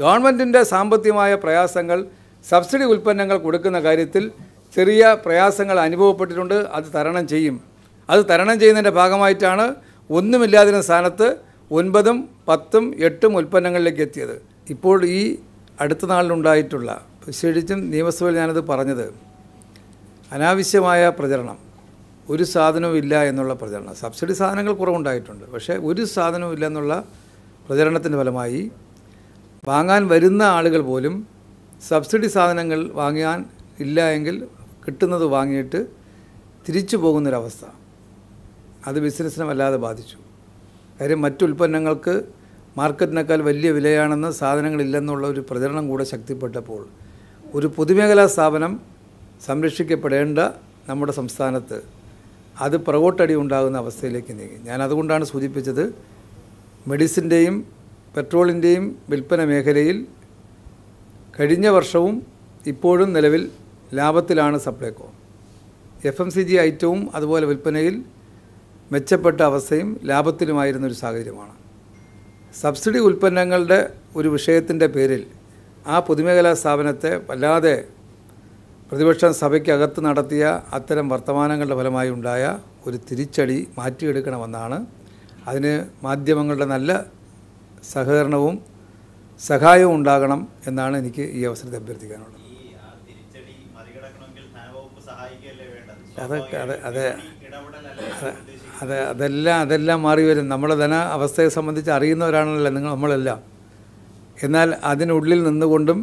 ഗവൺമെൻറ്റിൻ്റെ സാമ്പത്തികമായ പ്രയാസങ്ങൾ സബ്സിഡി ഉൽപ്പന്നങ്ങൾ കൊടുക്കുന്ന കാര്യത്തിൽ ചെറിയ പ്രയാസങ്ങൾ അനുഭവപ്പെട്ടിട്ടുണ്ട് അത് തരണം ചെയ്യും അത് തരണം ചെയ്യുന്നതിൻ്റെ ഭാഗമായിട്ടാണ് ഒന്നുമില്ലാതിരുന്ന സ്ഥാനത്ത് ഒൻപതും പത്തും എട്ടും ഉൽപ്പന്നങ്ങളിലേക്ക് എത്തിയത് ഇപ്പോൾ ഈ അടുത്ത നാളിലുണ്ടായിട്ടുള്ള ശരിക്കും നിയമസഭയിൽ ഞാനത് പറഞ്ഞത് അനാവശ്യമായ പ്രചരണം ഒരു സാധനവും ഇല്ല എന്നുള്ള പ്രചരണം സബ്സിഡി സാധനങ്ങൾ കുറവുണ്ടായിട്ടുണ്ട് പക്ഷേ ഒരു സാധനവും ഇല്ല എന്നുള്ള പ്രചരണത്തിൻ്റെ ഫലമായി വാങ്ങാൻ വരുന്ന ആളുകൾ പോലും സബ്സിഡി സാധനങ്ങൾ വാങ്ങാൻ ഇല്ല എങ്കിൽ കിട്ടുന്നത് വാങ്ങിയിട്ട് തിരിച്ചു പോകുന്നൊരവസ്ഥ അത് ബിസിനസ്സിനെ വല്ലാതെ ബാധിച്ചു കാര്യം മറ്റുൽപ്പന്നങ്ങൾക്ക് മാർക്കറ്റിനേക്കാൾ വലിയ വിലയാണെന്ന് സാധനങ്ങളില്ലെന്നുള്ള ഒരു പ്രചരണം കൂടെ ശക്തിപ്പെട്ടപ്പോൾ ഒരു പൊതുമേഖലാ സ്ഥാപനം സംരക്ഷിക്കപ്പെടേണ്ട നമ്മുടെ സംസ്ഥാനത്ത് അത് പുറകോട്ടടി ഉണ്ടാകുന്ന അവസ്ഥയിലേക്ക് നീങ്ങി ഞാൻ അതുകൊണ്ടാണ് സൂചിപ്പിച്ചത് മെഡിസിൻ്റെയും പെട്രോളിൻ്റെയും വിൽപ്പന മേഖലയിൽ കഴിഞ്ഞ വർഷവും ഇപ്പോഴും നിലവിൽ ലാഭത്തിലാണ് Supplyco F M C G ഐറ്റവും അതുപോലെ വിൽപ്പനയിൽ മെച്ചപ്പെട്ട അവസ്ഥയും ലാഭത്തിലുമായിരുന്നൊരു സാഹചര്യമാണ് സബ്സിഡി ഉൽപ്പന്നങ്ങളുടെ ഒരു വിഷയത്തിൻ്റെ പേരിൽ ആ പൊതുമേഖലാ സ്ഥാപനത്തെ വല്ലാതെ പ്രതിപക്ഷം സഭയ്ക്കകത്ത് നടത്തിയ അത്തരം വർത്തമാനങ്ങളുടെ ഫലമായി ഉണ്ടായ ഒരു തിരിച്ചടി മാറ്റിയെടുക്കണമെന്നാണ് അതിന് മാധ്യമങ്ങളുടെ നല്ല സഹകരണവും സഹായവും ഉണ്ടാകണം എന്നാണ് എനിക്ക് ഈ അവസരത്തെ അഭ്യർത്ഥിക്കാനുള്ളത് അത് അതെ അതെ അതെ അതെല്ലാം അതെല്ലാം മാറി വരും നമ്മുടെ ധന അവസ്ഥയെ സംബന്ധിച്ച് അറിയുന്നവരാണല്ലോ നിങ്ങൾ നമ്മളെല്ലാം എന്നാൽ അതിനുള്ളിൽ നിന്നുകൊണ്ടും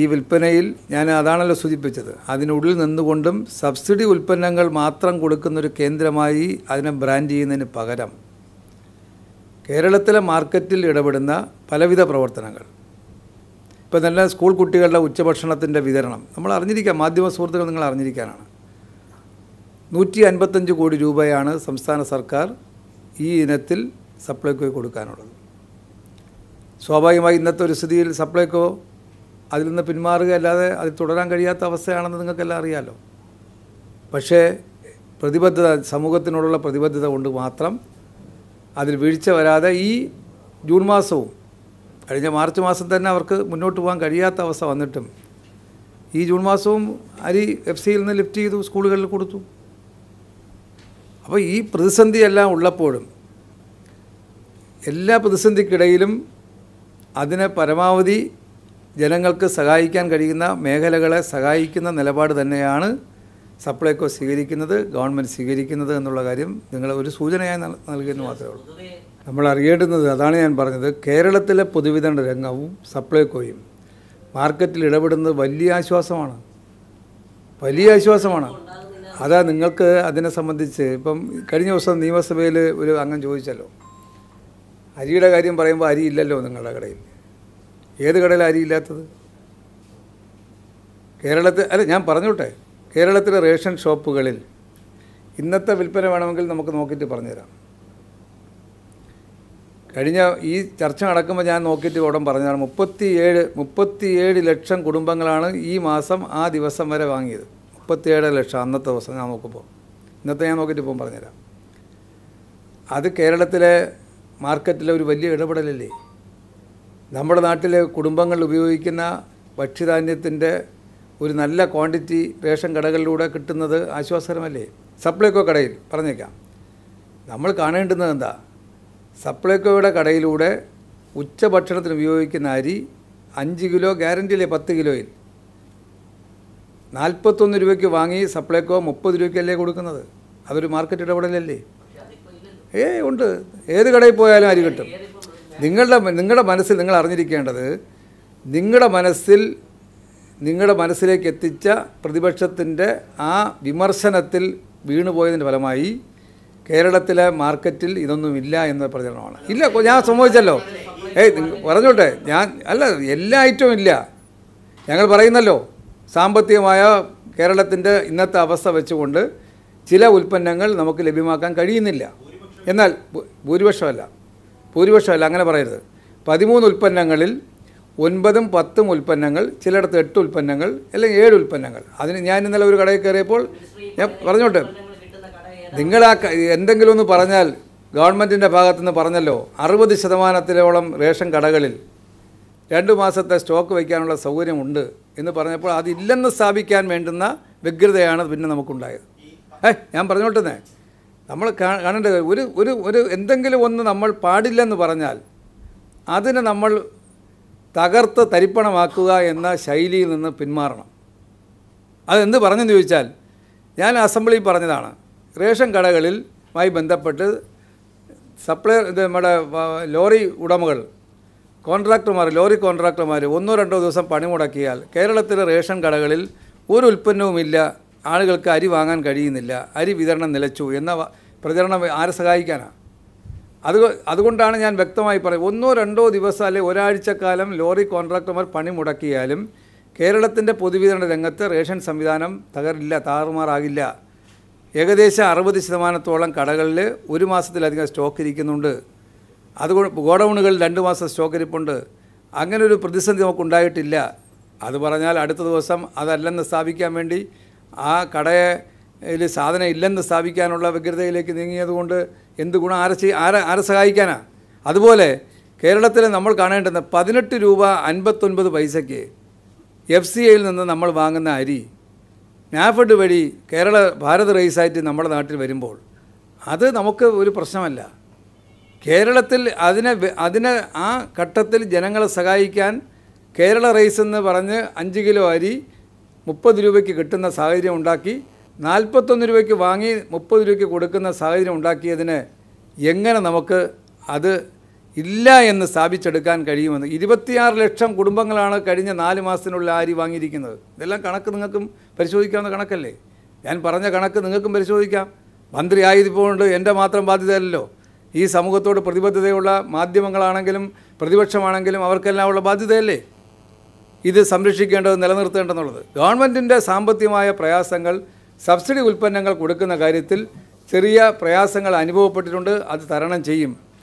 ഈ വിൽപ്പനയിൽ ഞാൻ അതാണല്ലോ സൂചിപ്പിച്ചത് അതിനുള്ളിൽ നിന്നുകൊണ്ടും സബ്സിഡി ഉൽപ്പന്നങ്ങൾ മാത്രം കൊടുക്കുന്നൊരു കേന്ദ്രമായി അതിനെ ബ്രാൻഡ് ചെയ്യുന്നതിന് പകരം കേരളത്തിലെ മാർക്കറ്റിൽ ഇടപെടുന്ന പലവിധ പ്രവർത്തനങ്ങൾ ഇപ്പോൾ തന്നെ സ്കൂൾ കുട്ടികളുടെ ഉച്ചഭക്ഷണത്തിൻ്റെ വിതരണം നമ്മൾ അറിഞ്ഞിരിക്കാം മാധ്യമ സുഹൃത്തുക്കൾ നിങ്ങൾ അറിഞ്ഞിരിക്കാനാണ് നൂറ്റി അൻപത്തഞ്ച് കോടി രൂപയാണ് സംസ്ഥാന സർക്കാർ ഈ ഇനത്തിൽ സപ്ലൈക്കോ കൊടുക്കാനുള്ളത് സ്വാഭാവികമായി ഇന്നത്തെ ഒരു സ്ഥിതിയിൽ സപ്ലൈക്കോ അതിൽ നിന്ന് പിന്മാറുക അല്ലാതെ അത് തുടരാൻ കഴിയാത്ത അവസ്ഥയാണെന്ന് നിങ്ങൾക്കെല്ലാം അറിയാമല്ലോ പക്ഷേ പ്രതിബദ്ധത സമൂഹത്തിനോടുള്ള പ്രതിബദ്ധത കൊണ്ട് മാത്രം അതിൽ വീഴ്ച വരാതെ ഈ ജൂൺ മാസവും കഴിഞ്ഞ മാർച്ച് മാസം തന്നെ അവർക്ക് മുന്നോട്ട് പോകാൻ കഴിയാത്ത അവസ്ഥ വന്നിട്ടും ഈ ജൂൺ മാസവും അരി എഫ് സിയിൽ നിന്ന് ലിഫ്റ്റ് ചെയ്തു സ്കൂളുകളിൽ കൊടുത്തു അപ്പോൾ ഈ പ്രതിസന്ധിയെല്ലാം ഉള്ളപ്പോഴും എല്ലാ പ്രതിസന്ധിക്കിടയിലും അതിനെ പരമാവധി ജനങ്ങൾക്ക് സഹായിക്കാൻ കഴിയുന്ന മേഖലകളെ സഹായിക്കുന്ന നിലപാട് തന്നെയാണ് സപ്ലൈകോ സ്വീകരിക്കുന്നത് ഗവൺമെൻറ് സ്വീകരിക്കുന്നത് എന്നുള്ള കാര്യം നിങ്ങൾ ഒരു സൂചനയായി നൽകിയെന്ന് മാത്രമേ ഉള്ളൂ നമ്മൾ അറിയേണ്ടുന്നത് അതാണ് ഞാൻ പറഞ്ഞത് കേരളത്തിലെ പൊതുവിതരണ രംഗവും സപ്ലൈകോയും മാർക്കറ്റിൽ ഇടപെടുന്നത് വലിയ ആശ്വാസമാണ് വലിയ ആശ്വാസമാണ് അതാ നിങ്ങൾക്ക് അതിനെ സംബന്ധിച്ച് ഇപ്പം കഴിഞ്ഞ ദിവസം നിയമസഭയിൽ ഒരു അംഗം ചോദിച്ചല്ലോ അരിയുടെ കാര്യം പറയുമ്പോൾ അരി ഇല്ലല്ലോ നിങ്ങളുടെ കടയിൽ ഏത് കടയിൽ അരിയില്ലാത്തത് കേരളത്തിൽ അല്ല ഞാൻ പറഞ്ഞോട്ടെ കേരളത്തിലെ റേഷൻ ഷോപ്പുകളിൽ ഇന്നത്തെ വിൽപ്പന വേണമെങ്കിൽ നമുക്ക് നോക്കിയിട്ട് പറഞ്ഞുതരാം കഴിഞ്ഞ ഈ ചർച്ച നടക്കുമ്പോൾ ഞാൻ നോക്കിയിട്ട് ഉടൻ പറഞ്ഞതാണ് മുപ്പത്തി ഏഴ് ലക്ഷം കുടുംബങ്ങളാണ് ഈ മാസം ആ ദിവസം വരെ വാങ്ങിയത് മുപ്പത്തിയേഴ് ലക്ഷം അന്നത്തെ ദിവസം ഞാൻ നോക്കുമ്പോൾ ഇന്നത്തെ ഞാൻ നോക്കിയിട്ട് ഇപ്പം പറഞ്ഞുതരാം അത് കേരളത്തിലെ മാർക്കറ്റിലെ ഒരു വലിയ ഇടപെടലല്ലേ നമ്മുടെ നാട്ടിലെ കുടുംബങ്ങൾ ഉപയോഗിക്കുന്ന ഭക്ഷ്യധാന്യത്തിൻ്റെ ഒരു നല്ല ക്വാണ്ടിറ്റി റേഷൻ കടകളിലൂടെ കിട്ടുന്നത് ആശ്വാസകരമല്ലേ സപ്ലൈകോ കടയിൽ പറഞ്ഞേക്കാം നമ്മൾ കാണേണ്ടുന്നത് എന്താ സപ്ലൈകോയുടെ കടയിലൂടെ ഉച്ചഭക്ഷണത്തിന് ഉപയോഗിക്കുന്ന അരി അഞ്ച് കിലോ ഗ്യാരൻറ്റിയിലെ പത്ത് കിലോയിൽ നാൽപ്പത്തൊന്ന് രൂപയ്ക്ക് വാങ്ങി സപ്ലൈകോ മുപ്പത് രൂപയ്ക്കല്ലേ കൊടുക്കുന്നത് അതൊരു മാർക്കറ്റ് ഇടപെടലല്ലേ ഏ ഉണ്ട് ഏത് കടയിൽ പോയാലും അരി കിട്ടും നിങ്ങളുടെ നിങ്ങളുടെ മനസ്സിൽ നിങ്ങൾ അറിഞ്ഞിരിക്കേണ്ടത് നിങ്ങളുടെ മനസ്സിൽ നിങ്ങളുടെ മനസ്സിലേക്ക് എത്തിച്ച പ്രതിപക്ഷത്തിൻ്റെ ആ വിമർശനത്തിൽ വീണുപോയതിൻ്റെ ഫലമായി കേരളത്തിലെ മാർക്കറ്റിൽ ഇതൊന്നുമില്ല എന്ന പ്രചരണമാണ് ഇല്ല ഞാൻ സംഭവിച്ചല്ലോ ഏയ് പറഞ്ഞോട്ടെ ഞാൻ അല്ല എല്ലാ ഐറ്റവും ഇല്ല ഞങ്ങൾ പറയുന്നല്ലോ സാമ്പത്തികമായ കേരളത്തിൻ്റെ ഇന്നത്തെ അവസ്ഥ വെച്ചുകൊണ്ട് ചില ഉൽപ്പന്നങ്ങൾ നമുക്ക് ലഭ്യമാക്കാൻ കഴിയുന്നില്ല എന്നാൽ ഭൂരിപക്ഷമല്ല ഭൂരിപക്ഷമല്ല അങ്ങനെ പറയരുത് പതിമൂന്ന് ഉൽപ്പന്നങ്ങളിൽ ഒൻപതും പത്തും ഉൽപ്പന്നങ്ങൾ ചിലയിടത്ത് എട്ട് ഉൽപ്പന്നങ്ങൾ അല്ലെങ്കിൽ ഏഴ് ഉൽപ്പന്നങ്ങൾ അതിന് ഞാൻ ഇന്നലെ ഒരു കടയിൽ കയറിയപ്പോൾ ഞാൻ പറഞ്ഞോട്ടെ നിങ്ങൾ ആ എന്തെങ്കിലും ഒന്ന് പറഞ്ഞാൽ ഗവൺമെൻറ്റിൻ്റെ ഭാഗത്തുനിന്ന് പറഞ്ഞല്ലോ അറുപത് ശതമാനത്തിലോളം റേഷൻ കടകളിൽ രണ്ട് മാസത്തെ സ്റ്റോക്ക് വയ്ക്കാനുള്ള സൗകര്യമുണ്ട് എന്ന് പറഞ്ഞപ്പോൾ അതില്ലെന്ന് സ്ഥാപിക്കാൻ വേണ്ടുന്ന വ്യഗ്രതയാണ് പിന്നെ നമുക്കുണ്ടായത് ഏ ഞാൻ പറഞ്ഞോട്ടെ നമ്മൾ കാണേണ്ടത് ഒരു ഒരു ഒരു എന്തെങ്കിലും ഒന്ന് നമ്മൾ പാടില്ലെന്ന് പറഞ്ഞാൽ അതിന് നമ്മൾ തകർത്ത് തരിപ്പണമാക്കുക എന്ന ശൈലിയിൽ നിന്ന് പിന്മാറണം അതെന്ത് പറഞ്ഞെന്ന് ചോദിച്ചാൽ ഞാൻ അസംബ്ലിയിൽ പറഞ്ഞതാണ് റേഷൻ കടകളിൽ മായി ബന്ധപ്പെട്ട് സപ്ലൈ ഇത് നമ്മുടെ ലോറി ഉടമകൾ കോൺട്രാക്ടർമാർ ലോറി കോൺട്രാക്ടർമാർ ഒന്നോ രണ്ടോ ദിവസം പണി മുടക്കിയാൽ കേരളത്തിലെ റേഷൻ കടകളിൽ ഒരു ഉൽപ്പന്നവുമില്ല ആളുകൾക്ക് അരി വാങ്ങാൻ കഴിയുന്നില്ല അരി വിതരണം നിലച്ചു എന്ന പ്രചരണം ആരെ സഹായിക്കാനാണ് അത് അതുകൊണ്ടാണ് ഞാൻ വ്യക്തമായി പറയുന്നത് ഒന്നോ രണ്ടോ ദിവസം അല്ലെങ്കിൽ ഒരാഴ്ചക്കാലം ലോറി കോൺട്രാക്ടർമാർ പണി മുടക്കിയാലും കേരളത്തിൻ്റെ പൊതുവിതരണ രംഗത്ത് റേഷൻ സംവിധാനം തകരില്ല താറുമാറാകില്ല ഏകദേശം അറുപത് ശതമാനത്തോളം കടകളിൽ ഒരു മാസത്തിലധികം സ്റ്റോക്ക് ഇരിക്കുന്നുണ്ട് അതുകൊണ്ട് ഗോഡൗണുകളിൽ രണ്ട് മാസം സ്റ്റോക്ക് ഇരിപ്പുണ്ട് അങ്ങനെ ഒരു പ്രതിസന്ധി ഉണ്ടായിട്ടില്ല അത് പറഞ്ഞാൽ അടുത്ത ദിവസം അതല്ലെന്ന് സ്ഥാപിക്കാൻ വേണ്ടി ആ കടയെ ഇതിൽ സാധനം ഇല്ലെന്ന് സ്ഥാപിക്കാനുള്ള വ്യഗ്രതയിലേക്ക് നീങ്ങിയതുകൊണ്ട് എന്ത് ഗുണം ആരെ ചെയ്യ ആരെ ആരെ സഹായിക്കാനാ അതുപോലെ കേരളത്തിൽ നമ്മൾ കാണേണ്ടുന്ന പതിനെട്ട് രൂപ അൻപത്തൊൻപത് പൈസയ്ക്ക് എഫ് സി ഐയിൽ നിന്ന് നമ്മൾ വാങ്ങുന്ന അരി നാഫഡ് വഴി കേരള ഭാരത് റൈസായിട്ട് നമ്മുടെ നാട്ടിൽ വരുമ്പോൾ അത് നമുക്ക് ഒരു പ്രശ്നമല്ല കേരളത്തിൽ അതിനെ അതിനെ ആ ഘട്ടത്തിൽ ജനങ്ങളെ സഹായിക്കാൻ കേരള റൈസ് എന്ന് പറഞ്ഞ് അഞ്ച് കിലോ അരി മുപ്പത് രൂപയ്ക്ക് കിട്ടുന്ന സാഹചര്യം ഉണ്ടാക്കി നാൽപ്പത്തൊന്ന് രൂപയ്ക്ക് വാങ്ങി മുപ്പത് രൂപയ്ക്ക് കൊടുക്കുന്ന സാഹചര്യം ഉണ്ടാക്കിയതിന് എങ്ങനെ നമുക്ക് അത് ഇല്ല എന്ന് സ്ഥാപിച്ചെടുക്കാൻ കഴിയുമെന്ന് ഇരുപത്തിയാറ് ലക്ഷം കുടുംബങ്ങളാണ് കഴിഞ്ഞ നാല് മാസത്തിനുള്ളിൽ അരി വാങ്ങിയിരിക്കുന്നത് ഇതെല്ലാം കണക്ക് നിങ്ങൾക്കും പരിശോധിക്കാവുന്ന കണക്കല്ലേ ഞാൻ പറഞ്ഞ കണക്ക് നിങ്ങൾക്കും പരിശോധിക്കാം മന്ത്രി ആയതുകൊണ്ട് എൻ്റെ മാത്രം ബാധ്യതയല്ലോ ഈ സമൂഹത്തോട് പ്രതിബദ്ധതയുള്ള മാധ്യമങ്ങളാണെങ്കിലും പ്രതിപക്ഷമാണെങ്കിലും അവർക്കെല്ലാം ഉള്ള ബാധ്യതയല്ലേ ഇത് സംരക്ഷിക്കേണ്ടത് നിലനിർത്തേണ്ടതെന്നുള്ളത് ഗവൺമെൻറ്റിൻ്റെ സാമ്പത്തികമായ പ്രയാസങ്ങൾ സബ്സിഡി ഉൽപ്പന്നങ്ങൾ കൊടുക്കുന്ന കാര്യത്തിൽ ചെറിയ പ്രയാസങ്ങൾ അനുഭവപ്പെട്ടിട്ടുണ്ട് അത് തരണം ചെയ്യും